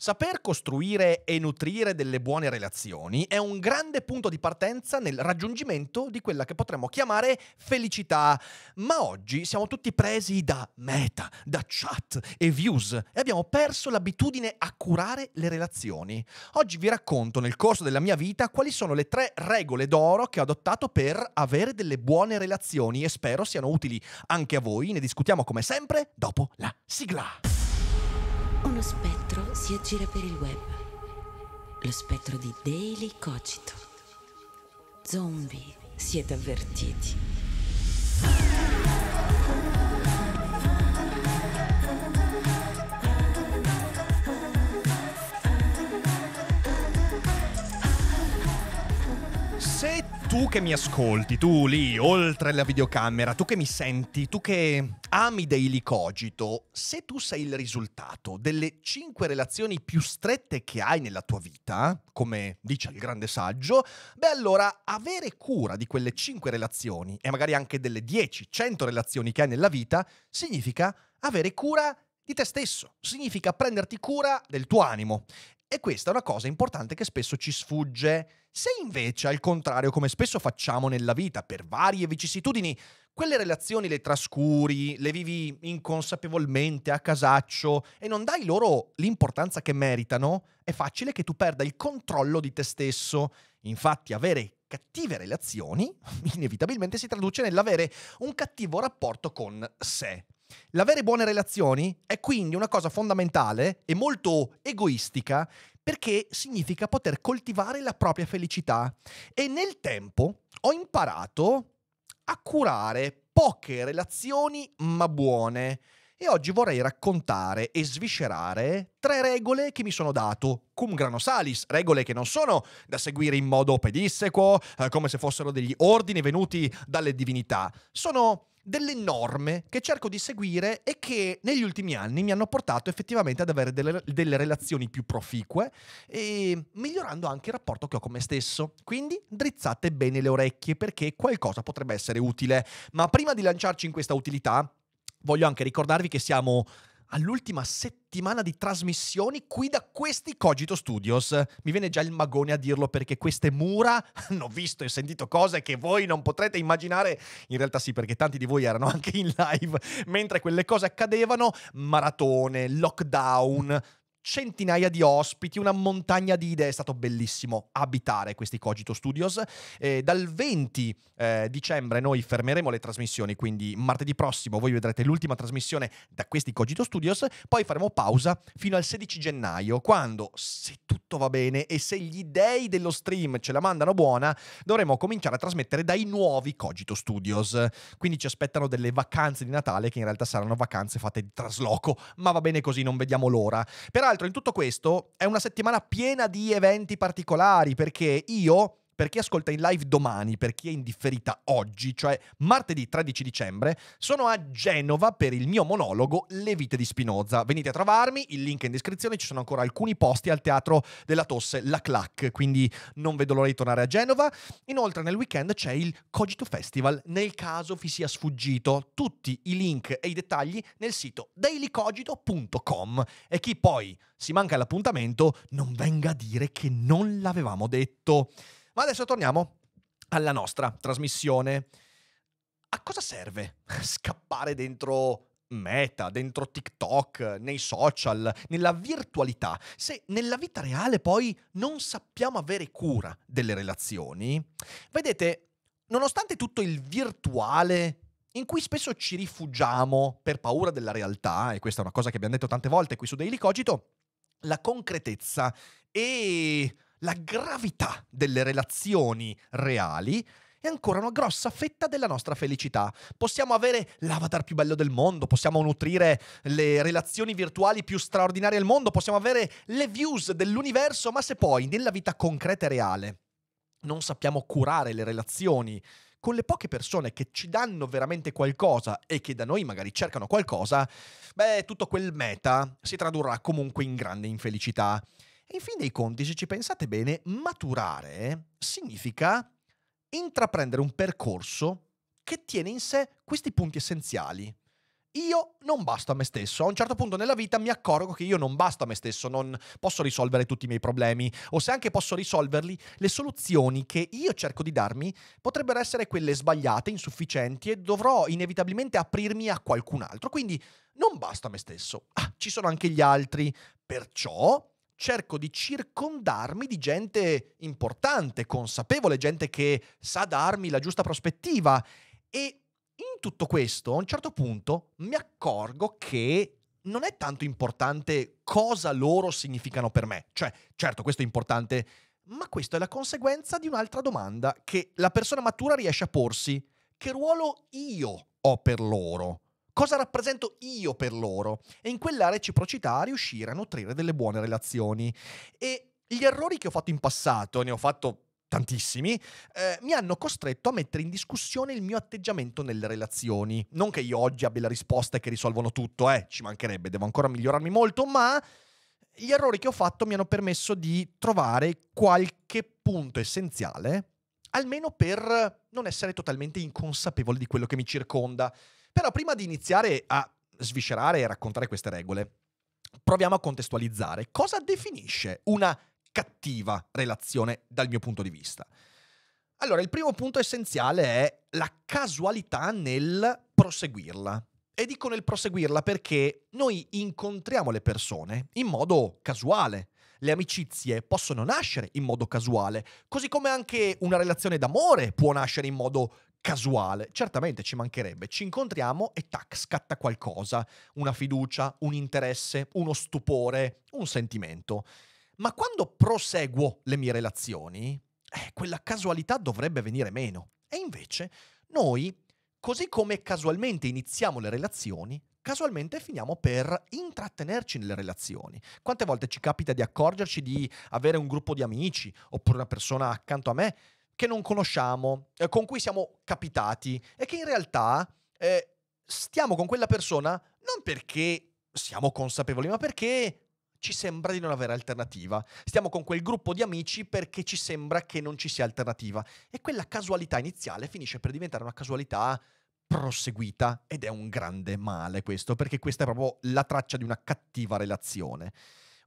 Saper costruire e nutrire delle buone relazioni è un grande punto di partenza nel raggiungimento di quella che potremmo chiamare felicità, ma oggi siamo tutti presi da meta, da chat e views e abbiamo perso l'abitudine a curare le relazioni. Oggi vi racconto nel corso della mia vita quali sono le tre regole d'oro che ho adottato per avere delle buone relazioni e spero siano utili anche a voi. Ne discutiamo come sempre dopo la sigla. Uno spettro si aggira per il web. Lo spettro di Daily Cogito. Zombie, siete avvertiti. tu che mi ascolti, tu lì, oltre la videocamera, tu che mi senti, tu che ami Daily Cogito, se tu sei il risultato delle cinque relazioni più strette che hai nella tua vita, come dice il grande saggio, beh allora avere cura di quelle cinque relazioni e magari anche delle 10, 100 relazioni che hai nella vita, significa avere cura di te stesso, significa prenderti cura del tuo animo. E questa è una cosa importante che spesso ci sfugge. Se invece, al contrario, come spesso facciamo nella vita, per varie vicissitudini, quelle relazioni le trascuri, le vivi inconsapevolmente a casaccio e non dai loro l'importanza che meritano, è facile che tu perda il controllo di te stesso. Infatti, avere cattive relazioni inevitabilmente si traduce nell'avere un cattivo rapporto con sé. L'avere buone relazioni è quindi una cosa fondamentale e molto egoistica perché significa poter coltivare la propria felicità. E nel tempo ho imparato a curare poche relazioni ma buone. E oggi vorrei raccontare e sviscerare tre regole che mi sono dato, cum grano salis, regole che non sono da seguire in modo pedissequo, eh, come se fossero degli ordini venuti dalle divinità. Sono delle norme che cerco di seguire e che negli ultimi anni mi hanno portato effettivamente ad avere delle, delle relazioni più proficue e migliorando anche il rapporto che ho con me stesso. Quindi drizzate bene le orecchie perché qualcosa potrebbe essere utile. Ma prima di lanciarci in questa utilità, Voglio anche ricordarvi che siamo all'ultima settimana di trasmissioni qui da questi Cogito Studios. Mi viene già il magone a dirlo perché queste mura hanno visto e sentito cose che voi non potrete immaginare. In realtà sì, perché tanti di voi erano anche in live mentre quelle cose accadevano. Maratone, lockdown, centinaia di ospiti, una montagna di idee, è stato bellissimo abitare questi Cogito Studios. Eh, dal 20 eh, dicembre noi fermeremo le trasmissioni, quindi martedì prossimo voi vedrete l'ultima trasmissione da questi Cogito Studios, poi faremo pausa fino al 16 gennaio, quando se tutto va bene e se gli dei dello stream ce la mandano buona, dovremo cominciare a trasmettere dai nuovi Cogito Studios. Quindi ci aspettano delle vacanze di Natale che in realtà saranno vacanze fatte di trasloco, ma va bene così, non vediamo l'ora. Però l'altro in tutto questo è una settimana piena di eventi particolari perché io per chi ascolta in live domani, per chi è in differita oggi, cioè martedì 13 dicembre, sono a Genova per il mio monologo Le vite di Spinoza. Venite a trovarmi, il link è in descrizione, ci sono ancora alcuni posti al teatro della tosse La Clac, quindi non vedo l'ora di tornare a Genova. Inoltre nel weekend c'è il Cogito Festival, nel caso vi sia sfuggito, tutti i link e i dettagli nel sito dailycogito.com e chi poi si manca l'appuntamento non venga a dire che non l'avevamo detto. Ma adesso torniamo alla nostra trasmissione. A cosa serve scappare dentro Meta, dentro TikTok, nei social, nella virtualità, se nella vita reale poi non sappiamo avere cura delle relazioni, vedete, nonostante tutto il virtuale in cui spesso ci rifugiamo per paura della realtà, e questa è una cosa che abbiamo detto tante volte qui su Daily Cogito, la concretezza e la gravità delle relazioni reali è ancora una grossa fetta della nostra felicità. Possiamo avere l'avatar più bello del mondo, possiamo nutrire le relazioni virtuali più straordinarie del mondo, possiamo avere le views dell'universo, ma se poi nella vita concreta e reale non sappiamo curare le relazioni con le poche persone che ci danno veramente qualcosa e che da noi magari cercano qualcosa, beh, tutto quel meta si tradurrà comunque in grande infelicità in fin dei conti, se ci pensate bene, maturare significa intraprendere un percorso che tiene in sé questi punti essenziali. Io non basto a me stesso. A un certo punto nella vita mi accorgo che io non basto a me stesso, non posso risolvere tutti i miei problemi. O se anche posso risolverli, le soluzioni che io cerco di darmi potrebbero essere quelle sbagliate, insufficienti e dovrò inevitabilmente aprirmi a qualcun altro. Quindi non basto a me stesso. Ah, ci sono anche gli altri. Perciò cerco di circondarmi di gente importante, consapevole, gente che sa darmi la giusta prospettiva. E in tutto questo, a un certo punto, mi accorgo che non è tanto importante cosa loro significano per me. Cioè, certo, questo è importante, ma questa è la conseguenza di un'altra domanda che la persona matura riesce a porsi. Che ruolo io ho per loro? cosa rappresento io per loro e in quella reciprocità riuscire a nutrire delle buone relazioni. E gli errori che ho fatto in passato, ne ho fatto tantissimi, eh, mi hanno costretto a mettere in discussione il mio atteggiamento nelle relazioni. Non che io oggi abbia le risposte che risolvono tutto, eh, ci mancherebbe, devo ancora migliorarmi molto, ma gli errori che ho fatto mi hanno permesso di trovare qualche punto essenziale, almeno per non essere totalmente inconsapevole di quello che mi circonda. Però prima di iniziare a sviscerare e raccontare queste regole, proviamo a contestualizzare cosa definisce una cattiva relazione dal mio punto di vista. Allora, il primo punto essenziale è la casualità nel proseguirla. E dico nel proseguirla perché noi incontriamo le persone in modo casuale. Le amicizie possono nascere in modo casuale, così come anche una relazione d'amore può nascere in modo casuale. Certamente ci mancherebbe, ci incontriamo e tac, scatta qualcosa, una fiducia, un interesse, uno stupore, un sentimento. Ma quando proseguo le mie relazioni, eh, quella casualità dovrebbe venire meno. E invece noi, così come casualmente iniziamo le relazioni, casualmente finiamo per intrattenerci nelle relazioni. Quante volte ci capita di accorgerci di avere un gruppo di amici oppure una persona accanto a me che non conosciamo, eh, con cui siamo capitati e che in realtà eh, stiamo con quella persona non perché siamo consapevoli, ma perché ci sembra di non avere alternativa. Stiamo con quel gruppo di amici perché ci sembra che non ci sia alternativa. E quella casualità iniziale finisce per diventare una casualità proseguita ed è un grande male questo, perché questa è proprio la traccia di una cattiva relazione.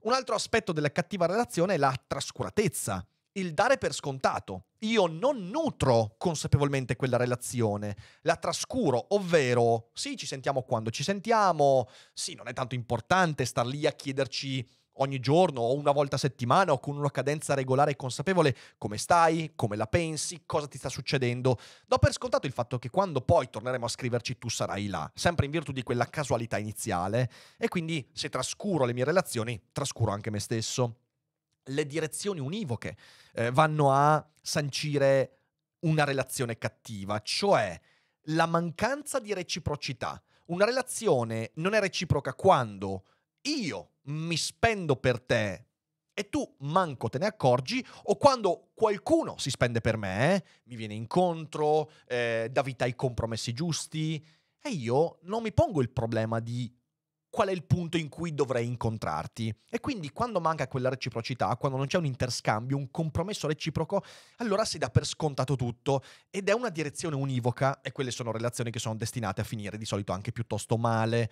Un altro aspetto della cattiva relazione è la trascuratezza il dare per scontato. Io non nutro consapevolmente quella relazione, la trascuro, ovvero sì, ci sentiamo quando ci sentiamo, sì, non è tanto importante star lì a chiederci ogni giorno o una volta a settimana o con una cadenza regolare e consapevole come stai, come la pensi, cosa ti sta succedendo. Do per scontato il fatto che quando poi torneremo a scriverci tu sarai là, sempre in virtù di quella casualità iniziale e quindi se trascuro le mie relazioni, trascuro anche me stesso le direzioni univoche eh, vanno a sancire una relazione cattiva, cioè la mancanza di reciprocità. Una relazione non è reciproca quando io mi spendo per te e tu manco te ne accorgi, o quando qualcuno si spende per me, mi viene incontro, eh, dà vita ai compromessi giusti, e io non mi pongo il problema di qual è il punto in cui dovrei incontrarti. E quindi quando manca quella reciprocità, quando non c'è un interscambio, un compromesso reciproco, allora si dà per scontato tutto ed è una direzione univoca e quelle sono relazioni che sono destinate a finire di solito anche piuttosto male.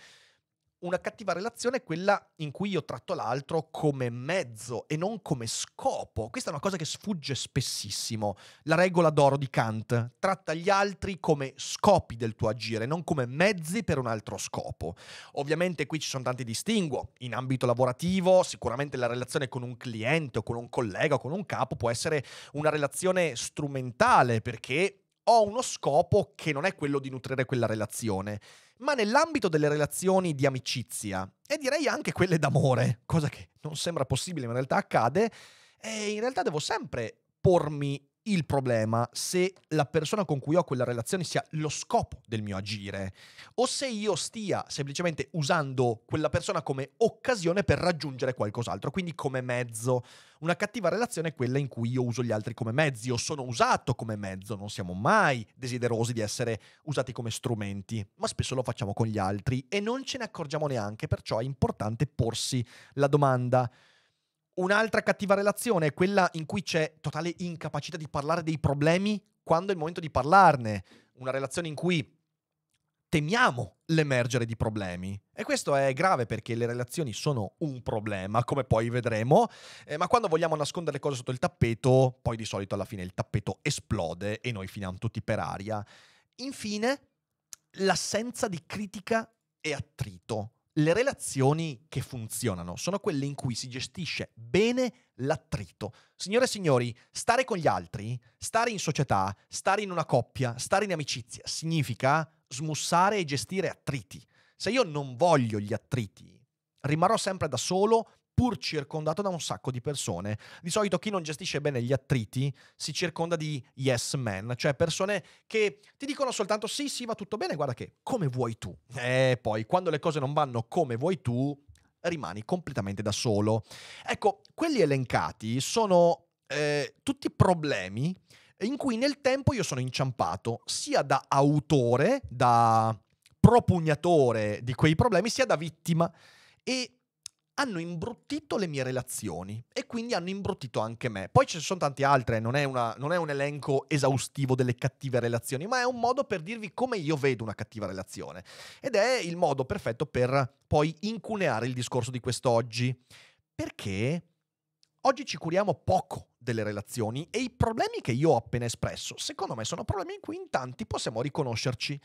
Una cattiva relazione è quella in cui io tratto l'altro come mezzo e non come scopo. Questa è una cosa che sfugge spessissimo. La regola d'oro di Kant tratta gli altri come scopi del tuo agire, non come mezzi per un altro scopo. Ovviamente qui ci sono tanti distinguo. In ambito lavorativo, sicuramente la relazione con un cliente o con un collega o con un capo può essere una relazione strumentale perché ho uno scopo che non è quello di nutrire quella relazione ma nell'ambito delle relazioni di amicizia e direi anche quelle d'amore, cosa che non sembra possibile ma in realtà accade, e eh, in realtà devo sempre pormi il problema se la persona con cui ho quella relazione sia lo scopo del mio agire o se io stia semplicemente usando quella persona come occasione per raggiungere qualcos'altro, quindi come mezzo. Una cattiva relazione è quella in cui io uso gli altri come mezzi o sono usato come mezzo, non siamo mai desiderosi di essere usati come strumenti, ma spesso lo facciamo con gli altri e non ce ne accorgiamo neanche, perciò è importante porsi la domanda Un'altra cattiva relazione è quella in cui c'è totale incapacità di parlare dei problemi quando è il momento di parlarne. Una relazione in cui temiamo l'emergere di problemi. E questo è grave perché le relazioni sono un problema, come poi vedremo, eh, ma quando vogliamo nascondere le cose sotto il tappeto, poi di solito alla fine il tappeto esplode e noi finiamo tutti per aria. Infine, l'assenza di critica e attrito. Le relazioni che funzionano sono quelle in cui si gestisce bene l'attrito. Signore e signori, stare con gli altri, stare in società, stare in una coppia, stare in amicizia, significa smussare e gestire attriti. Se io non voglio gli attriti, rimarrò sempre da solo pur circondato da un sacco di persone. Di solito chi non gestisce bene gli attriti si circonda di yes men, cioè persone che ti dicono soltanto sì, sì, va tutto bene, guarda che come vuoi tu. E eh, poi quando le cose non vanno come vuoi tu, rimani completamente da solo. Ecco, quelli elencati sono eh, tutti problemi in cui nel tempo io sono inciampato, sia da autore, da propugnatore di quei problemi, sia da vittima. E hanno imbruttito le mie relazioni e quindi hanno imbruttito anche me. Poi ci sono tante altre, non è, una, non è, un elenco esaustivo delle cattive relazioni, ma è un modo per dirvi come io vedo una cattiva relazione. Ed è il modo perfetto per poi incuneare il discorso di quest'oggi. Perché oggi ci curiamo poco delle relazioni e i problemi che io ho appena espresso, secondo me, sono problemi in cui in tanti possiamo riconoscerci.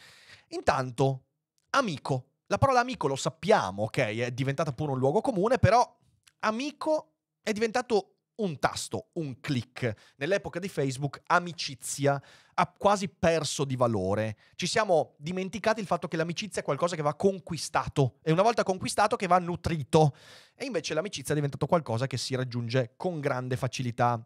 Intanto, amico, la parola amico lo sappiamo, ok, è diventata pure un luogo comune, però amico è diventato un tasto, un click. Nell'epoca di Facebook amicizia ha quasi perso di valore. Ci siamo dimenticati il fatto che l'amicizia è qualcosa che va conquistato e una volta conquistato che va nutrito. E invece l'amicizia è diventato qualcosa che si raggiunge con grande facilità.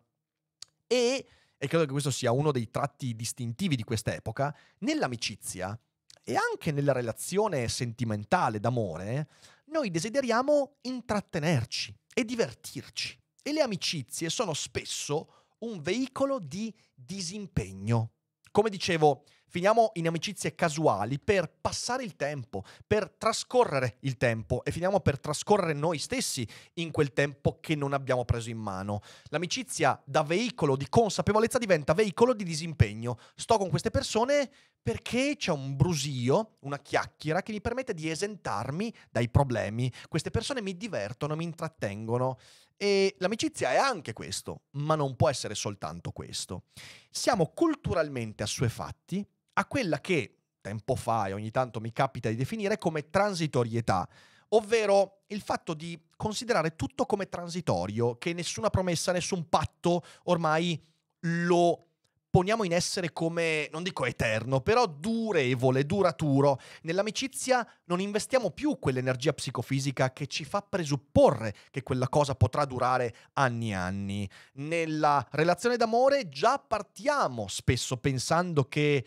E, e credo che questo sia uno dei tratti distintivi di questa epoca, nell'amicizia e anche nella relazione sentimentale d'amore, noi desideriamo intrattenerci e divertirci. E le amicizie sono spesso un veicolo di disimpegno. Come dicevo, finiamo in amicizie casuali per passare il tempo, per trascorrere il tempo e finiamo per trascorrere noi stessi in quel tempo che non abbiamo preso in mano. L'amicizia da veicolo di consapevolezza diventa veicolo di disimpegno. Sto con queste persone perché c'è un brusio, una chiacchiera che mi permette di esentarmi dai problemi. Queste persone mi divertono, mi intrattengono. E l'amicizia è anche questo, ma non può essere soltanto questo. Siamo culturalmente assuefatti a quella che tempo fa e ogni tanto mi capita di definire come transitorietà, ovvero il fatto di considerare tutto come transitorio, che nessuna promessa, nessun patto ormai lo poniamo in essere come, non dico eterno, però durevole, duraturo. Nell'amicizia non investiamo più quell'energia psicofisica che ci fa presupporre che quella cosa potrà durare anni e anni. Nella relazione d'amore già partiamo spesso pensando che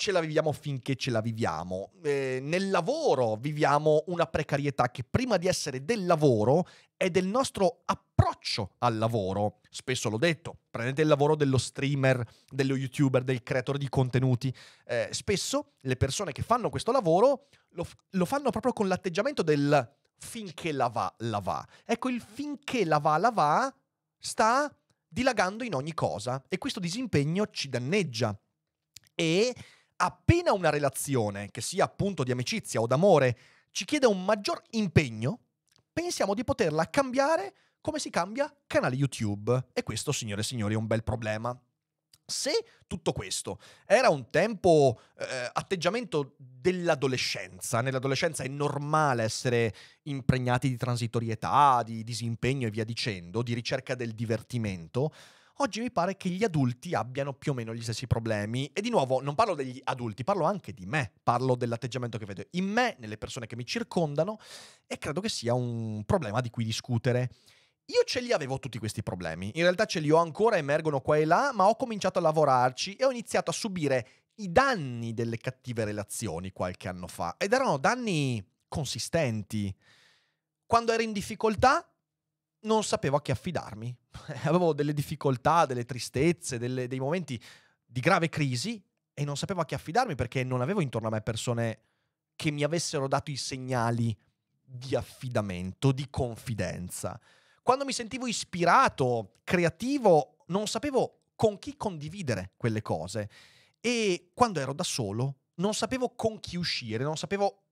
ce la viviamo finché ce la viviamo. Eh, nel lavoro viviamo una precarietà che prima di essere del lavoro è del nostro approccio al lavoro. Spesso l'ho detto, prendete il lavoro dello streamer, dello youtuber, del creatore di contenuti. Eh, spesso le persone che fanno questo lavoro lo, f- lo fanno proprio con l'atteggiamento del finché la va, la va. Ecco, il finché la va, la va sta dilagando in ogni cosa e questo disimpegno ci danneggia. E appena una relazione, che sia appunto di amicizia o d'amore, ci chiede un maggior impegno, pensiamo di poterla cambiare come si cambia canale YouTube. E questo, signore e signori, è un bel problema. Se tutto questo era un tempo eh, atteggiamento dell'adolescenza, nell'adolescenza è normale essere impregnati di transitorietà, di disimpegno e via dicendo, di ricerca del divertimento, Oggi mi pare che gli adulti abbiano più o meno gli stessi problemi. E di nuovo, non parlo degli adulti, parlo anche di me, parlo dell'atteggiamento che vedo in me, nelle persone che mi circondano, e credo che sia un problema di cui discutere. Io ce li avevo tutti questi problemi, in realtà ce li ho ancora, emergono qua e là, ma ho cominciato a lavorarci e ho iniziato a subire i danni delle cattive relazioni qualche anno fa, ed erano danni consistenti. Quando ero in difficoltà non sapevo a chi affidarmi. Avevo delle difficoltà, delle tristezze, delle, dei momenti di grave crisi e non sapevo a chi affidarmi perché non avevo intorno a me persone che mi avessero dato i segnali di affidamento, di confidenza. Quando mi sentivo ispirato, creativo, non sapevo con chi condividere quelle cose. E quando ero da solo, non sapevo con chi uscire, non sapevo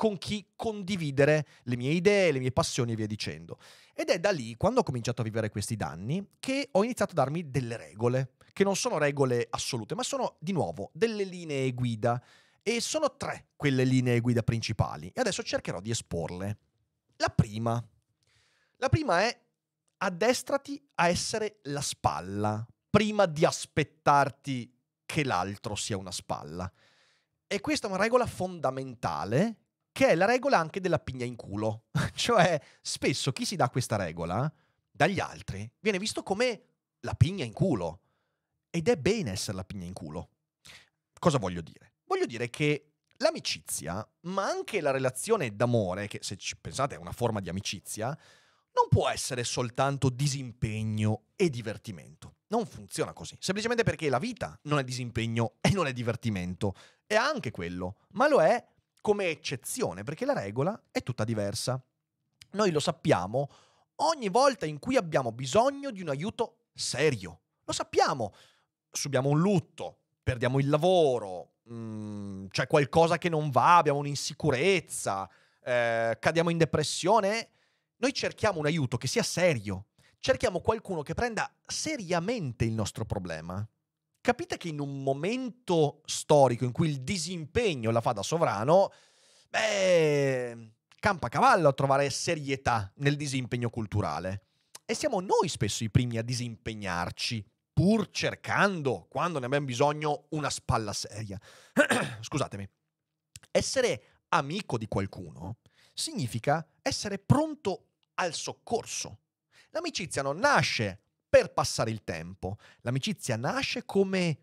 con chi condividere le mie idee, le mie passioni e via dicendo. Ed è da lì, quando ho cominciato a vivere questi danni, che ho iniziato a darmi delle regole, che non sono regole assolute, ma sono di nuovo delle linee guida. E sono tre quelle linee guida principali. E adesso cercherò di esporle. La prima. La prima è addestrati a essere la spalla, prima di aspettarti che l'altro sia una spalla. E questa è una regola fondamentale che è la regola anche della pigna in culo. cioè, spesso chi si dà questa regola dagli altri viene visto come la pigna in culo. Ed è bene essere la pigna in culo. Cosa voglio dire? Voglio dire che l'amicizia, ma anche la relazione d'amore, che se ci pensate è una forma di amicizia, non può essere soltanto disimpegno e divertimento. Non funziona così, semplicemente perché la vita non è disimpegno e non è divertimento. È anche quello, ma lo è come eccezione, perché la regola è tutta diversa. Noi lo sappiamo ogni volta in cui abbiamo bisogno di un aiuto serio. Lo sappiamo. Subiamo un lutto, perdiamo il lavoro, mh, mm, c'è qualcosa che non va, abbiamo un'insicurezza, eh, cadiamo in depressione. Noi cerchiamo un aiuto che sia serio. Cerchiamo qualcuno che prenda seriamente il nostro problema capite che in un momento storico in cui il disimpegno la fa da sovrano, beh, campa cavallo a trovare serietà nel disimpegno culturale. E siamo noi spesso i primi a disimpegnarci, pur cercando, quando ne abbiamo bisogno, una spalla seria. Scusatemi. Essere amico di qualcuno significa essere pronto al soccorso. L'amicizia non nasce per passare il tempo. L'amicizia nasce come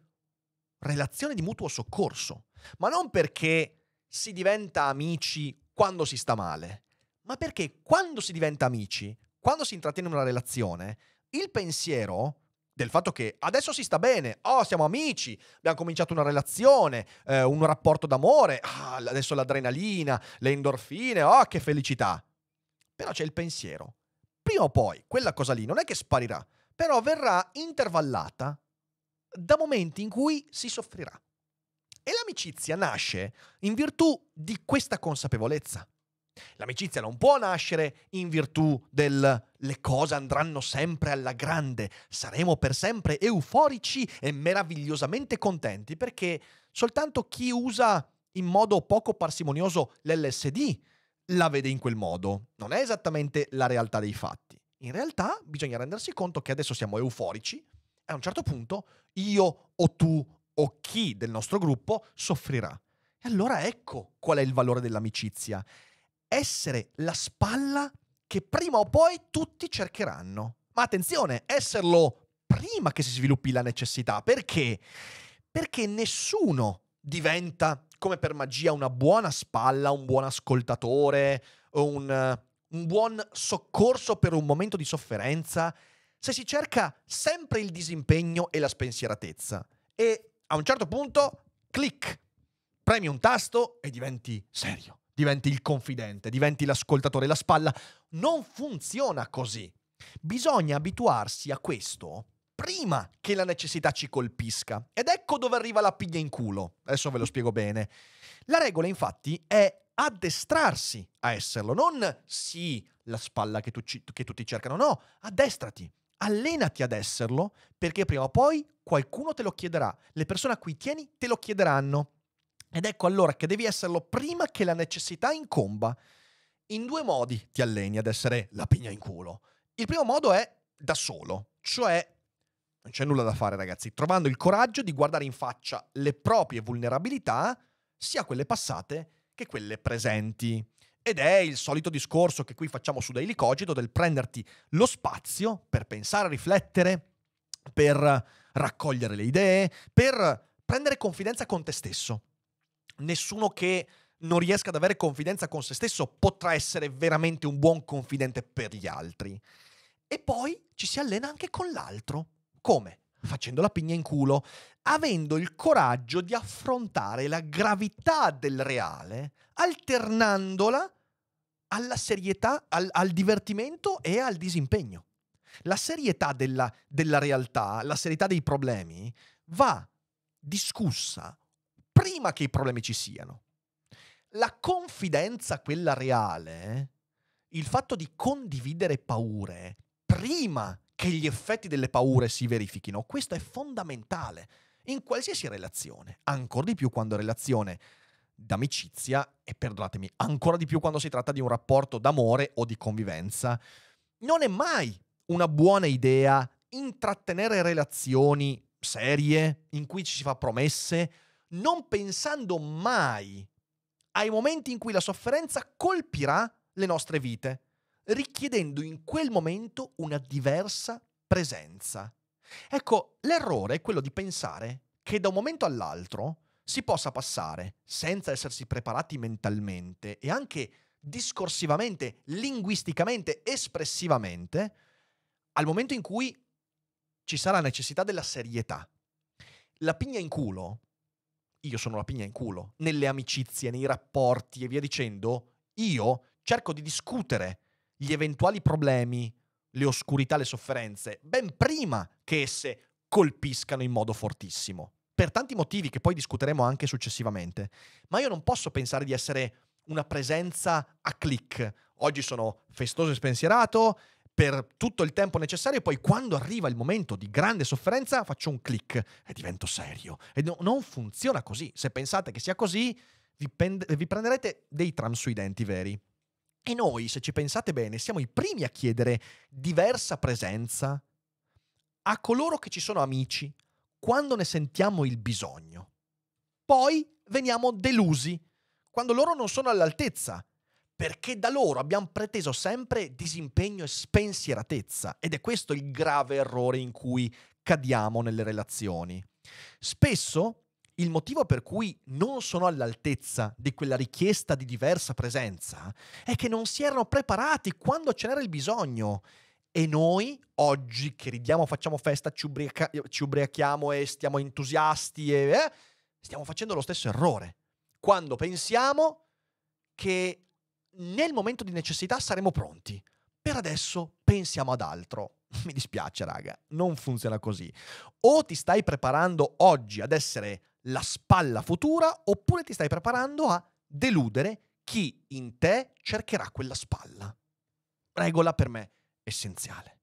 relazione di mutuo soccorso, ma non perché si diventa amici quando si sta male, ma perché quando si diventa amici, quando si intrattiene una relazione, il pensiero del fatto che adesso si sta bene, oh siamo amici, abbiamo cominciato una relazione, eh, un rapporto d'amore, ah, adesso l'adrenalina, le endorfine, oh che felicità. Però c'è il pensiero. Prima o poi quella cosa lì non è che sparirà, però verrà intervallata da momenti in cui si soffrirà. E l'amicizia nasce in virtù di questa consapevolezza. L'amicizia non può nascere in virtù del le cose andranno sempre alla grande, saremo per sempre euforici e meravigliosamente contenti, perché soltanto chi usa in modo poco parsimonioso l'LSD la vede in quel modo. Non è esattamente la realtà dei fatti. In realtà bisogna rendersi conto che adesso siamo euforici e a un certo punto io o tu o chi del nostro gruppo soffrirà. E allora ecco qual è il valore dell'amicizia. Essere la spalla che prima o poi tutti cercheranno. Ma attenzione, esserlo prima che si sviluppi la necessità. Perché? Perché nessuno diventa, come per magia, una buona spalla, un buon ascoltatore, un un buon soccorso per un momento di sofferenza, se si cerca sempre il disimpegno e la spensieratezza. E a un certo punto, clic, premi un tasto e diventi serio, diventi il confidente, diventi l'ascoltatore, la spalla. Non funziona così. Bisogna abituarsi a questo prima che la necessità ci colpisca. Ed ecco dove arriva la piglia in culo. Adesso ve lo spiego bene. La regola infatti è addestrarsi a esserlo. Non sì la spalla che, tu che tutti cercano, no, addestrati, allenati ad esserlo perché prima o poi qualcuno te lo chiederà, le persone a cui tieni te lo chiederanno. Ed ecco allora che devi esserlo prima che la necessità incomba. In due modi ti alleni ad essere la pigna in culo. Il primo modo è da solo, cioè non c'è nulla da fare ragazzi, trovando il coraggio di guardare in faccia le proprie vulnerabilità, sia quelle passate che quelle presenti. Ed è il solito discorso che qui facciamo su Daily Cogito del prenderti lo spazio per pensare, riflettere, per raccogliere le idee, per prendere confidenza con te stesso. Nessuno che non riesca ad avere confidenza con se stesso potrà essere veramente un buon confidente per gli altri. E poi ci si allena anche con l'altro. Come? Facendo la pigna in culo, avendo il coraggio di affrontare la gravità del reale, alternandola alla serietà, al, al divertimento e al disimpegno. La serietà della, della realtà, la serietà dei problemi, va discussa prima che i problemi ci siano. La confidenza, quella reale, il fatto di condividere paure prima che gli effetti delle paure si verifichino, questo è fondamentale in qualsiasi relazione, ancora di più quando è relazione d'amicizia e perdonatemi, ancora di più quando si tratta di un rapporto d'amore o di convivenza, non è mai una buona idea intrattenere relazioni serie in cui ci si fa promesse, non pensando mai ai momenti in cui la sofferenza colpirà le nostre vite, richiedendo in quel momento una diversa presenza. Ecco, l'errore è quello di pensare che da un momento all'altro si possa passare, senza essersi preparati mentalmente e anche discorsivamente, linguisticamente, espressivamente, al momento in cui ci sarà necessità della serietà. La pigna in culo, io sono la pigna in culo, nelle amicizie, nei rapporti e via dicendo, io cerco di discutere gli eventuali problemi, le oscurità, le sofferenze, ben prima che esse colpiscano in modo fortissimo. Per tanti motivi che poi discuteremo anche successivamente. Ma io non posso pensare di essere una presenza a click. Oggi sono festoso e spensierato per tutto il tempo necessario e poi quando arriva il momento di grande sofferenza faccio un click e divento serio. E no, non funziona così. Se pensate che sia così, vi, pend- vi prenderete dei tram sui denti veri. E noi, se ci pensate bene, siamo i primi a chiedere diversa presenza a coloro che ci sono amici quando ne sentiamo il bisogno. Poi veniamo delusi quando loro non sono all'altezza, perché da loro abbiamo preteso sempre disimpegno e spensieratezza ed è questo il grave errore in cui cadiamo nelle relazioni. Spesso il motivo per cui non sono all'altezza di quella richiesta di diversa presenza è che non si erano preparati quando ce n'era il bisogno. E noi, oggi che ridiamo, facciamo festa, ci, ubriaca- ci ubriachiamo e stiamo entusiasti, e, eh, stiamo facendo lo stesso errore. Quando pensiamo che nel momento di necessità saremo pronti. Per adesso pensiamo ad altro. Mi dispiace, raga, non funziona così. O ti stai preparando oggi ad essere la spalla futura oppure ti stai preparando a deludere chi in te cercherà quella spalla. Regola per me essenziale.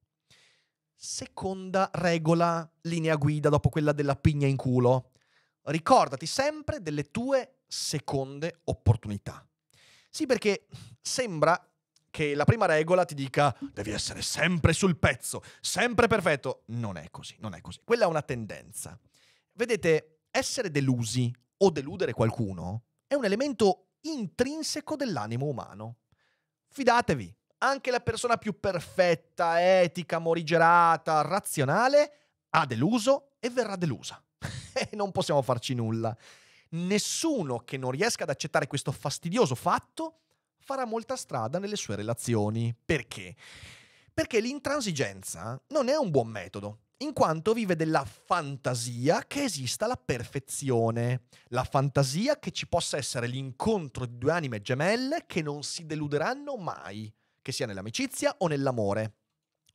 Seconda regola, linea guida dopo quella della pigna in culo. Ricordati sempre delle tue seconde opportunità. Sì, perché sembra che la prima regola ti dica devi essere sempre sul pezzo, sempre perfetto. Non è così, non è così. Quella è una tendenza. Vedete, essere delusi o deludere qualcuno è un elemento intrinseco dell'animo umano. Fidatevi, anche la persona più perfetta, etica, morigerata, razionale, ha deluso e verrà delusa. e non possiamo farci nulla. Nessuno che non riesca ad accettare questo fastidioso fatto farà molta strada nelle sue relazioni. Perché? Perché l'intransigenza non è un buon metodo in quanto vive della fantasia che esista la perfezione, la fantasia che ci possa essere l'incontro di due anime gemelle che non si deluderanno mai, che sia nell'amicizia o nell'amore.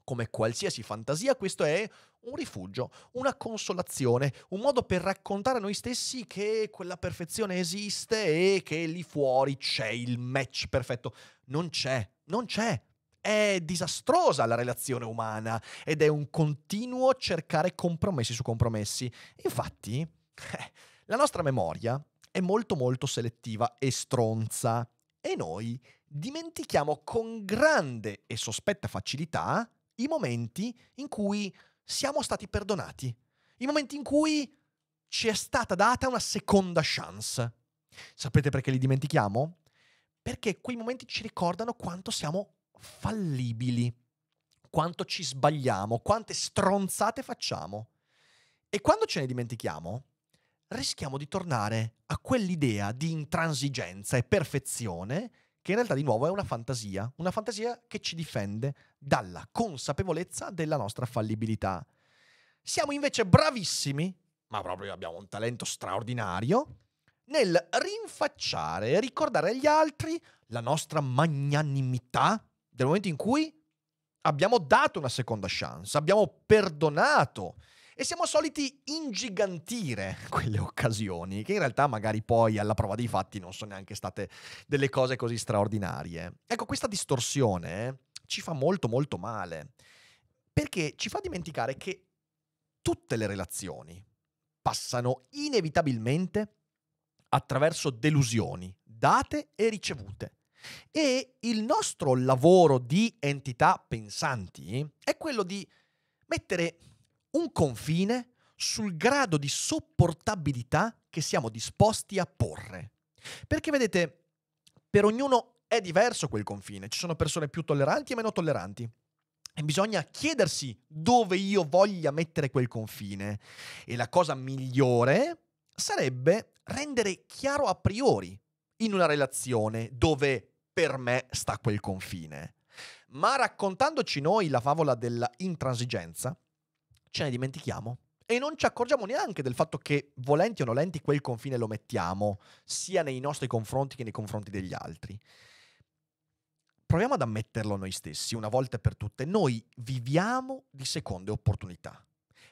Come qualsiasi fantasia, questo è un rifugio, una consolazione, un modo per raccontare a noi stessi che quella perfezione esiste e che lì fuori c'è il match perfetto. Non c'è, non c'è, è disastrosa la relazione umana ed è un continuo cercare compromessi su compromessi. Infatti, eh, la nostra memoria è molto molto selettiva e stronza e noi dimentichiamo con grande e sospetta facilità i momenti in cui siamo stati perdonati, i momenti in cui ci è stata data una seconda chance. Sapete perché li dimentichiamo? Perché quei momenti ci ricordano quanto siamo fallibili, quanto ci sbagliamo, quante stronzate facciamo. E quando ce ne dimentichiamo, rischiamo di tornare a quell'idea di intransigenza e perfezione che in realtà di nuovo è una fantasia, una fantasia che ci difende dalla consapevolezza della nostra fallibilità. Siamo invece bravissimi, ma proprio abbiamo un talento straordinario, nel rinfacciare e ricordare agli altri la nostra magnanimità, del momento in cui abbiamo dato una seconda chance, abbiamo perdonato e siamo soliti ingigantire quelle occasioni, che in realtà magari poi alla prova dei fatti non sono neanche state delle cose così straordinarie. Ecco, questa distorsione ci fa molto molto male, perché ci fa dimenticare che tutte le relazioni passano inevitabilmente attraverso delusioni date e ricevute. E il nostro lavoro di entità pensanti è quello di mettere un confine sul grado di sopportabilità che siamo disposti a porre. Perché vedete, per ognuno è diverso quel confine, ci sono persone più tolleranti e meno tolleranti. E bisogna chiedersi dove io voglia mettere quel confine. E la cosa migliore sarebbe rendere chiaro a priori in una relazione dove per me sta quel confine. Ma raccontandoci noi la favola dell'intransigenza, ce ne dimentichiamo e non ci accorgiamo neanche del fatto che, volenti o nolenti, quel confine lo mettiamo sia nei nostri confronti che nei confronti degli altri. Proviamo ad ammetterlo noi stessi, una volta per tutte. Noi viviamo di seconde opportunità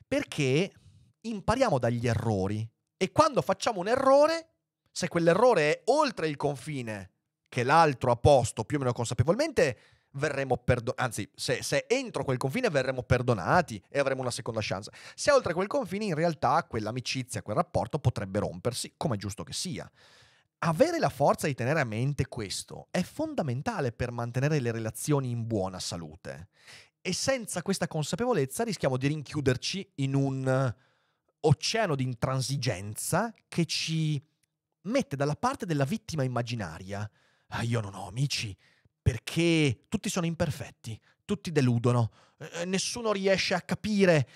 perché impariamo dagli errori e quando facciamo un errore se quell'errore è oltre il confine che l'altro ha posto più o meno consapevolmente, verremo perdonati, anzi, se, se, entro quel confine verremo perdonati e avremo una seconda chance. Se è oltre quel confine, in realtà, quell'amicizia, quel rapporto potrebbe rompersi, come è giusto che sia. Avere la forza di tenere a mente questo è fondamentale per mantenere le relazioni in buona salute. E senza questa consapevolezza rischiamo di rinchiuderci in un oceano di intransigenza che ci mette dalla parte della vittima immaginaria. Ah, io non ho amici perché tutti sono imperfetti, tutti deludono, eh, nessuno riesce a capire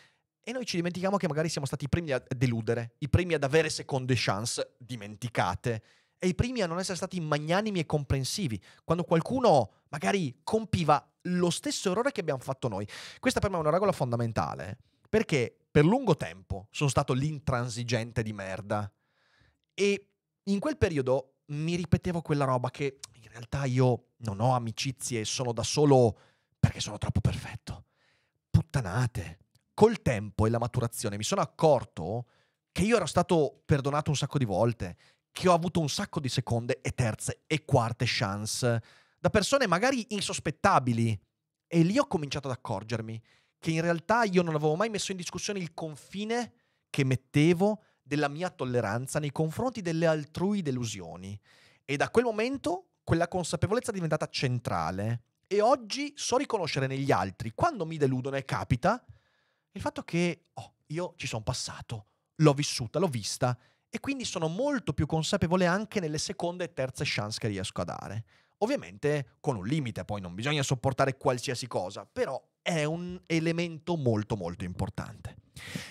e noi ci dimentichiamo che magari siamo stati i primi a deludere, i primi ad avere seconde chance dimenticate e i primi a non essere stati magnanimi e comprensivi quando qualcuno magari compiva lo stesso errore che abbiamo fatto noi. Questa per me è una regola fondamentale perché per lungo tempo sono stato l'intransigente di merda e in quel periodo mi ripetevo quella roba che in realtà io non ho amicizie, e sono da solo perché sono troppo perfetto. Puttanate. Col tempo e la maturazione mi sono accorto che io ero stato perdonato un sacco di volte, che ho avuto un sacco di seconde e terze e quarte chance da persone magari insospettabili. E lì ho cominciato ad accorgermi che in realtà io non avevo mai messo in discussione il confine che mettevo della mia tolleranza nei confronti delle altrui delusioni. E da quel momento quella consapevolezza è diventata centrale. E oggi so riconoscere negli altri, quando mi deludono e capita, il fatto che oh, io ci sono passato, l'ho vissuta, l'ho vista, e quindi sono molto più consapevole anche nelle seconde e terze chance che riesco a dare. Ovviamente con un limite, poi non bisogna sopportare qualsiasi cosa, però è un elemento molto molto importante.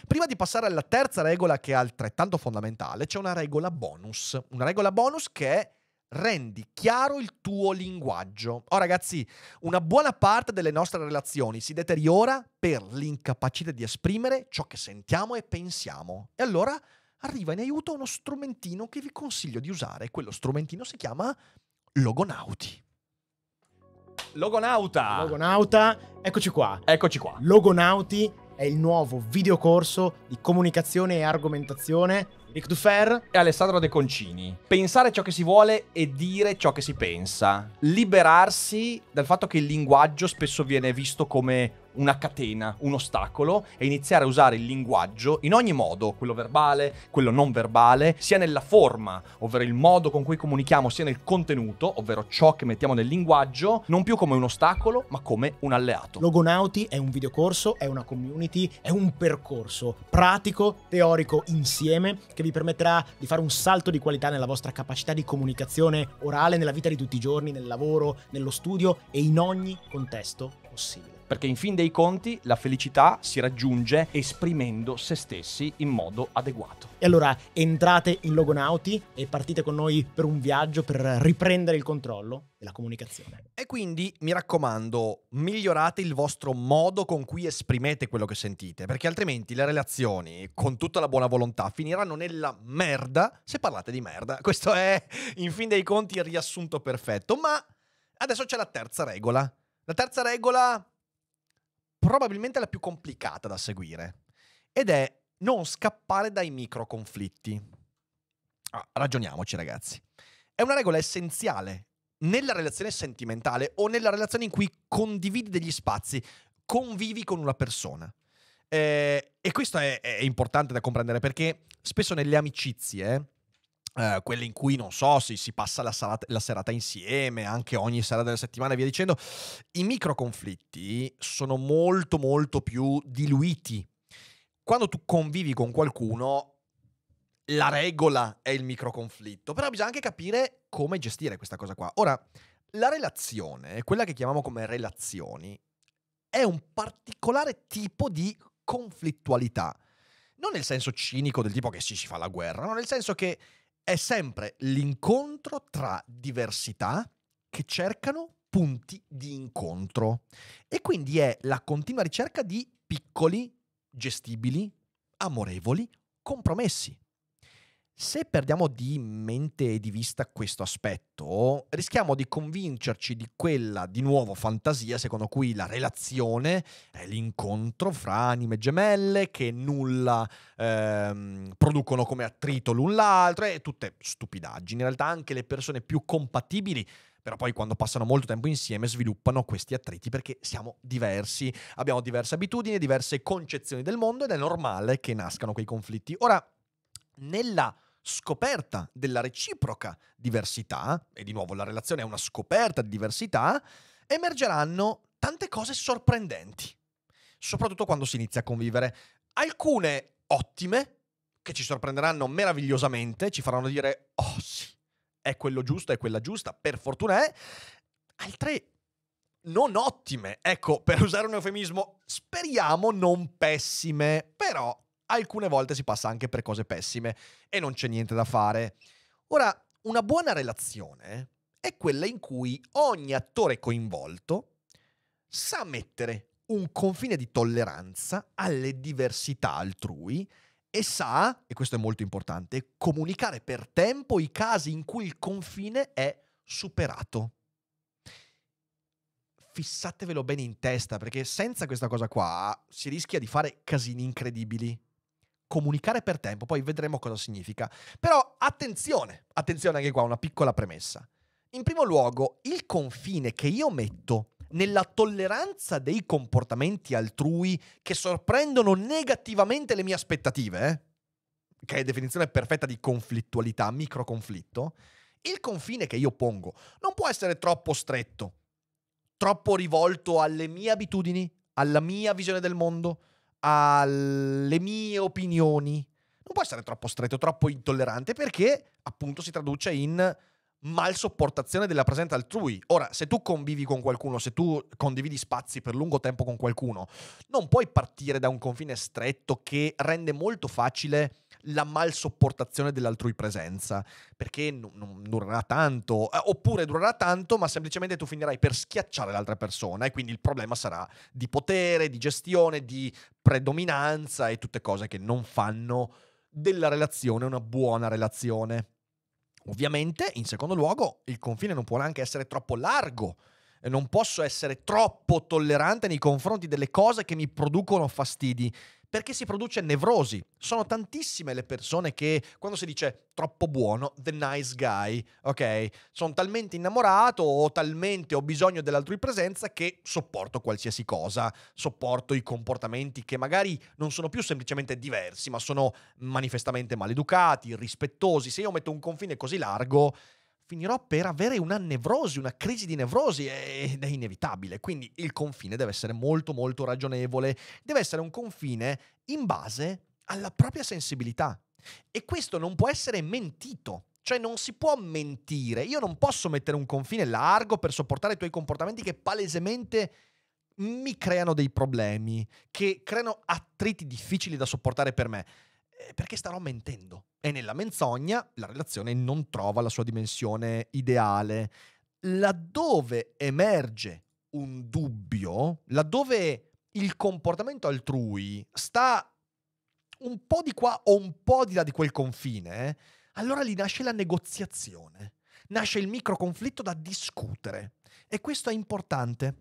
Prima di passare alla terza regola che è altrettanto fondamentale, c'è una regola bonus. Una regola bonus che è rendi chiaro il tuo linguaggio. Oh ragazzi, una buona parte delle nostre relazioni si deteriora per l'incapacità di esprimere ciò che sentiamo e pensiamo. E allora arriva in aiuto uno strumentino che vi consiglio di usare. Quello strumentino si chiama Logonauti. Logonauta. Logonauta, eccoci qua. Eccoci qua. Logonauti è il nuovo videocorso di comunicazione e argomentazione Ric Dufer e Alessandro De Concini. Pensare ciò che si vuole e dire ciò che si pensa. Liberarsi dal fatto che il linguaggio spesso viene visto come una catena, un ostacolo e iniziare a usare il linguaggio in ogni modo, quello verbale, quello non verbale, sia nella forma, ovvero il modo con cui comunichiamo, sia nel contenuto, ovvero ciò che mettiamo nel linguaggio, non più come un ostacolo, ma come un alleato. Logonauti è un videocorso, è una community, è un percorso pratico, teorico insieme che vi permetterà di fare un salto di qualità nella vostra capacità di comunicazione orale nella vita di tutti i giorni, nel lavoro, nello studio e in ogni contesto possibile perché in fin dei conti la felicità si raggiunge esprimendo se stessi in modo adeguato. E allora entrate in Logonauti e partite con noi per un viaggio per riprendere il controllo della comunicazione. E quindi mi raccomando, migliorate il vostro modo con cui esprimete quello che sentite, perché altrimenti le relazioni, con tutta la buona volontà, finiranno nella merda se parlate di merda. Questo è, in fin dei conti, il riassunto perfetto. Ma adesso c'è la terza regola. La terza regola probabilmente la più complicata da seguire, ed è non scappare dai micro conflitti. Ah, ragioniamoci ragazzi. È una regola essenziale nella relazione sentimentale o nella relazione in cui condividi degli spazi, convivi con una persona. Eh, e questo è, è, importante da comprendere perché spesso nelle amicizie Uh, quelle in cui non so si, si passa la, salata, la, serata insieme, anche ogni sera della settimana e via dicendo, i micro conflitti sono molto molto più diluiti. Quando tu convivi con qualcuno, la regola è il micro conflitto, però bisogna anche capire come gestire questa cosa qua. Ora, la relazione, quella che chiamiamo come relazioni, è un particolare tipo di conflittualità. Non nel senso cinico del tipo che sì, si fa la guerra, ma nel senso che è sempre l'incontro tra diversità che cercano punti di incontro e quindi è la continua ricerca di piccoli, gestibili, amorevoli compromessi. Se perdiamo di mente e di vista questo aspetto, rischiamo di convincerci di quella di nuovo fantasia secondo cui la relazione è l'incontro fra anime gemelle che nulla ehm, producono come attrito l'un l'altro e tutte stupidaggini. In realtà anche le persone più compatibili però poi quando passano molto tempo insieme sviluppano questi attriti perché siamo diversi, abbiamo diverse abitudini, diverse concezioni del mondo ed è normale che nascano quei conflitti. Ora, nella scoperta della reciproca diversità, e di nuovo la relazione è una scoperta di diversità, emergeranno tante cose sorprendenti, soprattutto quando si inizia a convivere. Alcune ottime, che ci sorprenderanno meravigliosamente, ci faranno dire, oh sì, è quello giusto, è quella giusta, per fortuna è, altre non ottime, ecco, per usare un eufemismo, speriamo non pessime, però alcune volte si passa anche per cose pessime e non c'è niente da fare. Ora, una buona relazione è quella in cui ogni attore coinvolto sa mettere un confine di tolleranza alle diversità altrui e sa, e questo è molto importante, comunicare per tempo i casi in cui il confine è superato. Fissatevelo bene in testa perché senza questa cosa qua si rischia di fare casini incredibili comunicare per tempo, poi vedremo cosa significa. Però attenzione, attenzione anche qua, una piccola premessa. In primo luogo, il confine che io metto nella tolleranza dei comportamenti altrui che sorprendono negativamente le mie aspettative, eh? che è definizione perfetta di conflittualità, microconflitto, il confine che io pongo non può essere troppo stretto, troppo rivolto alle mie abitudini, alla mia visione del mondo, alle mie opinioni. Non può essere troppo stretto, troppo intollerante, perché appunto si traduce in mal sopportazione della presenza altrui. Ora, se tu convivi con qualcuno, se tu condividi spazi per lungo tempo con qualcuno, non puoi partire da un confine stretto che rende molto facile la mal sopportazione dell'altrui presenza, perché non, non durerà tanto, eh, oppure durerà tanto, ma semplicemente tu finirai per schiacciare l'altra persona e quindi il problema sarà di potere, di gestione, di predominanza e tutte cose che non fanno della relazione una buona relazione. Ovviamente, in secondo luogo, il confine non può neanche essere troppo largo non posso essere troppo tollerante nei confronti delle cose che mi producono fastidi perché si produce nevrosi. Sono tantissime le persone che quando si dice troppo buono, the nice guy, ok? Sono talmente innamorato o talmente ho bisogno dell'altrui presenza che sopporto qualsiasi cosa, sopporto i comportamenti che magari non sono più semplicemente diversi, ma sono manifestamente maleducati, irrispettosi. Se io metto un confine così largo, finirò per avere una nevrosi, una crisi di nevrosi ed è inevitabile. Quindi il confine deve essere molto molto ragionevole, deve essere un confine in base alla propria sensibilità. E questo non può essere mentito. Cioè non si può mentire. Io non posso mettere un confine largo per sopportare i tuoi comportamenti che palesemente mi creano dei problemi, che creano attriti difficili da sopportare per me. Eh, perché starò mentendo. E nella menzogna la relazione non trova la sua dimensione ideale. Laddove emerge un dubbio, laddove il comportamento altrui sta un po' di qua o un po' di là di quel confine, allora lì nasce la negoziazione, nasce il microconflitto da discutere. E questo è importante.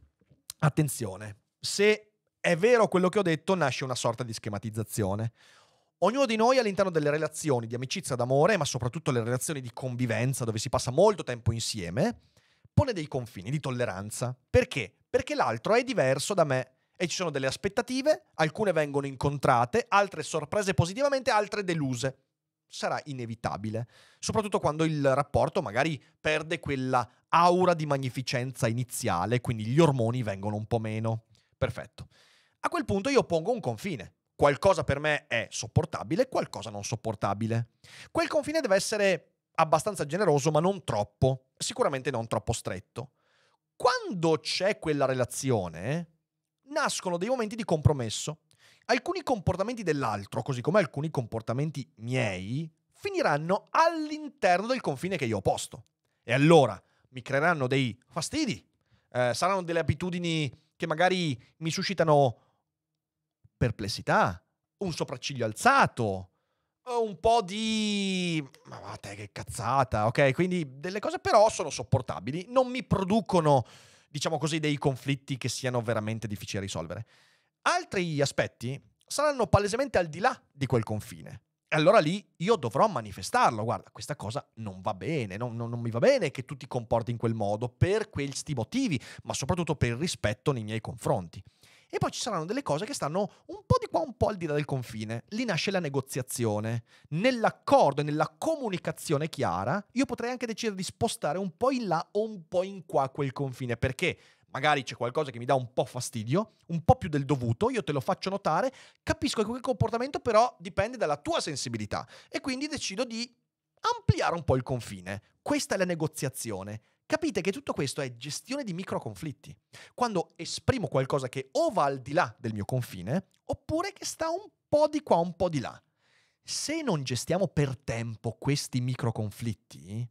Attenzione, se è vero quello che ho detto, nasce una sorta di schematizzazione. Ognuno di noi all'interno delle relazioni di amicizia, d'amore, ma soprattutto le relazioni di convivenza, dove si passa molto tempo insieme, pone dei confini di tolleranza. Perché? Perché l'altro è diverso da me e ci sono delle aspettative, alcune vengono incontrate, altre sorprese positivamente, altre deluse. Sarà inevitabile, soprattutto quando il rapporto magari perde quella aura di magnificenza iniziale, quindi gli ormoni vengono un po' meno. Perfetto. A quel punto io pongo un confine qualcosa per me è sopportabile, qualcosa non sopportabile. Quel confine deve essere abbastanza generoso, ma non troppo, sicuramente non troppo stretto. Quando c'è quella relazione, nascono dei momenti di compromesso. Alcuni comportamenti dell'altro, così come alcuni comportamenti miei, finiranno all'interno del confine che io ho posto. E allora mi creeranno dei fastidi, eh, saranno delle abitudini che magari mi suscitano perplessità, un sopracciglio alzato, un po' di... Ma vabbè, che cazzata, ok? Quindi delle cose però sono sopportabili, non mi producono, diciamo così, dei conflitti che siano veramente difficili da risolvere. Altri aspetti saranno palesemente al di là di quel confine. E allora lì io dovrò manifestarlo, guarda, questa cosa non va bene, non, non, non mi va bene che tu ti comporti in quel modo, per questi motivi, ma soprattutto per il rispetto nei miei confronti. E poi ci saranno delle cose che stanno un po' di qua, un po' al di là del confine. Lì nasce la negoziazione. Nell'accordo e nella comunicazione chiara, io potrei anche decidere di spostare un po' in là o un po' in qua quel confine, perché magari c'è qualcosa che mi dà un po' fastidio, un po' più del dovuto, io te lo faccio notare, capisco che quel comportamento però dipende dalla tua sensibilità e quindi decido di ampliare un po' il confine. Questa è la negoziazione. Capite che tutto questo è gestione di micro conflitti. Quando esprimo qualcosa che o va al di là del mio confine, oppure che sta un po' di qua, un po' di là. Se non gestiamo per tempo questi micro conflitti,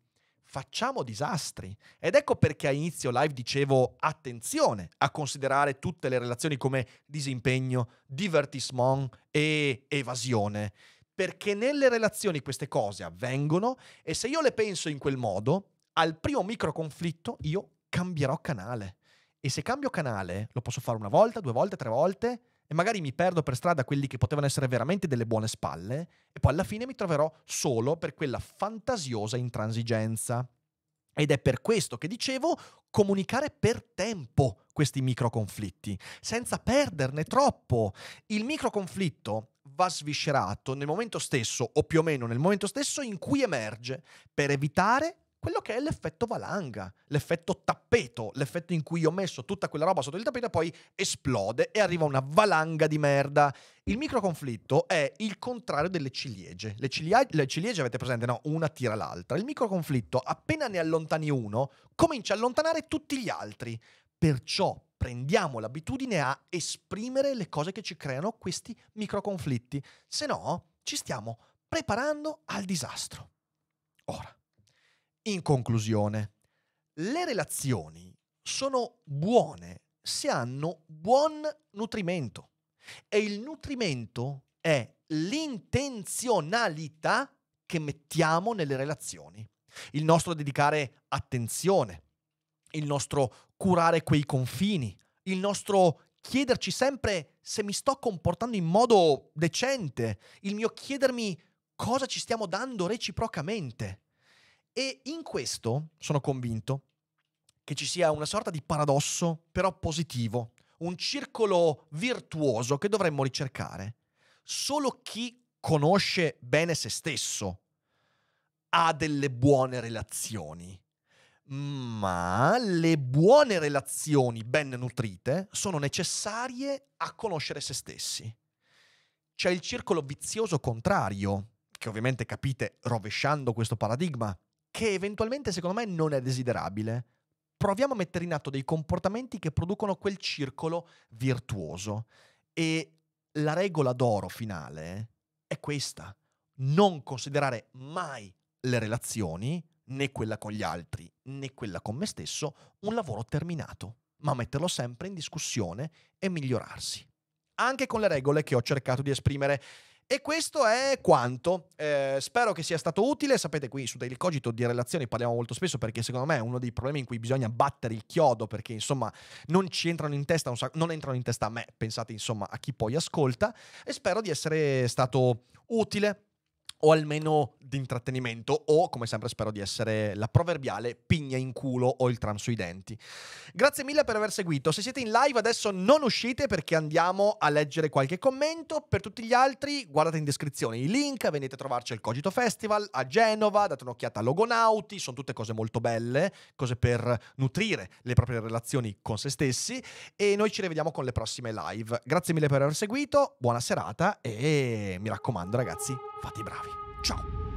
facciamo disastri. Ed ecco perché a inizio live dicevo attenzione a considerare tutte le relazioni come disimpegno, divertissement e evasione. Perché nelle relazioni queste cose avvengono e se io le penso in quel modo, al primo micro conflitto io cambierò canale. E se cambio canale, lo posso fare una volta, due volte, tre volte, e magari mi perdo per strada quelli che potevano essere veramente delle buone spalle, e poi alla fine mi troverò solo per quella fantasiosa intransigenza. Ed è per questo che dicevo comunicare per tempo questi micro conflitti, senza perderne troppo. Il micro conflitto va sviscerato nel momento stesso, o più o meno nel momento stesso in cui emerge, per evitare quello che è l'effetto valanga, l'effetto tappeto, l'effetto in cui ho messo tutta quella roba sotto il tappeto e poi esplode e arriva una valanga di merda. Il microconflitto è il contrario delle ciliegie. Le, cilia- le ciliegie avete presente, no? Una tira l'altra. Il microconflitto, appena ne allontani uno, comincia a allontanare tutti gli altri. Perciò prendiamo l'abitudine a esprimere le cose che ci creano questi microconflitti, se no ci stiamo preparando al disastro. Ora in conclusione, le relazioni sono buone se hanno buon nutrimento e il nutrimento è l'intenzionalità che mettiamo nelle relazioni, il nostro dedicare attenzione, il nostro curare quei confini, il nostro chiederci sempre se mi sto comportando in modo decente, il mio chiedermi cosa ci stiamo dando reciprocamente. E in questo sono convinto che ci sia una sorta di paradosso, però positivo, un circolo virtuoso che dovremmo ricercare. Solo chi conosce bene se stesso ha delle buone relazioni, ma le buone relazioni ben nutrite sono necessarie a conoscere se stessi. C'è il circolo vizioso contrario, che ovviamente capite rovesciando questo paradigma, che eventualmente secondo me non è desiderabile. Proviamo a mettere in atto dei comportamenti che producono quel circolo virtuoso. E la regola d'oro finale è questa. Non considerare mai le relazioni, né quella con gli altri, né quella con me stesso, un lavoro terminato, ma metterlo sempre in discussione e migliorarsi. Anche con le regole che ho cercato di esprimere e questo è quanto. Eh, spero che sia stato utile. Sapete, qui su Daily Cogito di relazioni parliamo molto spesso perché secondo me è uno dei problemi in cui bisogna battere il chiodo perché insomma non ci entrano in testa, un sac- non entrano in testa a me, pensate insomma a chi poi ascolta. E spero di essere stato utile o almeno di intrattenimento o, come sempre spero di essere la proverbiale, pigna in culo o il tram sui denti. Grazie mille per aver seguito, se siete in live adesso non uscite perché andiamo a leggere qualche commento, per tutti gli altri guardate in descrizione i link, venite a trovarci al Cogito Festival a Genova, date un'occhiata a Logonauti, sono tutte cose molto belle, cose per nutrire le proprie relazioni con se stessi e noi ci rivediamo con le prossime live. Grazie mille per aver seguito, buona serata e mi raccomando ragazzi Fate i bravi. Ciao!